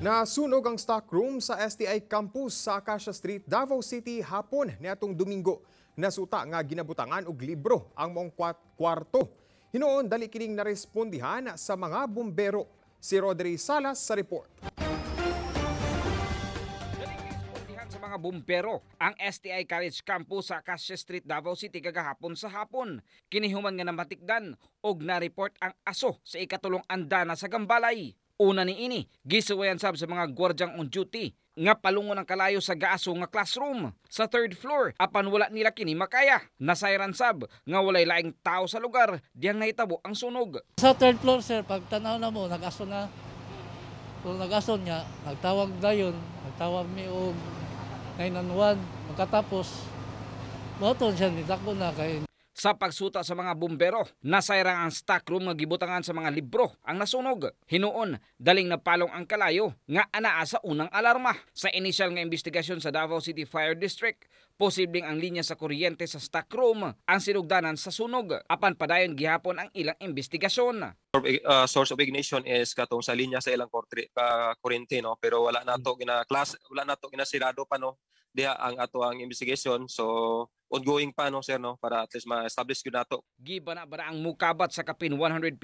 Nasunog ang stockroom sa STI Campus sa Acacia Street, Davao City hapon niatong Domingo. Nasuta nga ginabutangan og libro ang mong kwarto. Hinoon dali kining narespondihan sa mga bumbero. Si Rodri Salas sa report. sa mga bumpero ang STI College Campus sa Acacia Street, Davao City kagahapon sa hapon. Kinihuman nga namatikdan og na-report ang aso sa ikatulong andana sa Gambalay. Una ni ini, gisuwayan sab sa mga gwardyang on duty nga palungon ang kalayo sa gaaso nga classroom sa third floor apan wala nila kini makaya nasayran sab nga walay laing tao sa lugar diyang naitabo ang sunog sa third floor sir pag tanaw na mo nagaso na kung nagaso niya nagtawag dayon nagtawag mi og 911 magkatapos Moton siya, nitakbo na kay sa pagsuta sa mga bumbero. Nasayra ang stockroom nga gibutangan sa mga libro ang nasunog. Hinuon, daling napalong ang kalayo nga anaa sa unang alarma. Sa initial nga investigasyon sa Davao City Fire District, posibleng ang linya sa kuryente sa stockroom ang sinugdanan sa sunog. Apan padayon gihapon ang ilang investigasyon. Uh, source of ignition is katong sa linya sa ilang kuryente no pero wala na to gina class wala na to ginasirado pa no diha ang ato ang investigation so ongoing pa no sir no para at least ma-establish ko nato. Giba na bara ang mukabat sa kapin 150,000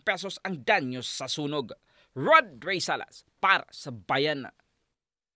pesos ang danyo sa sunog. Rod Ray Salas para sa bayan.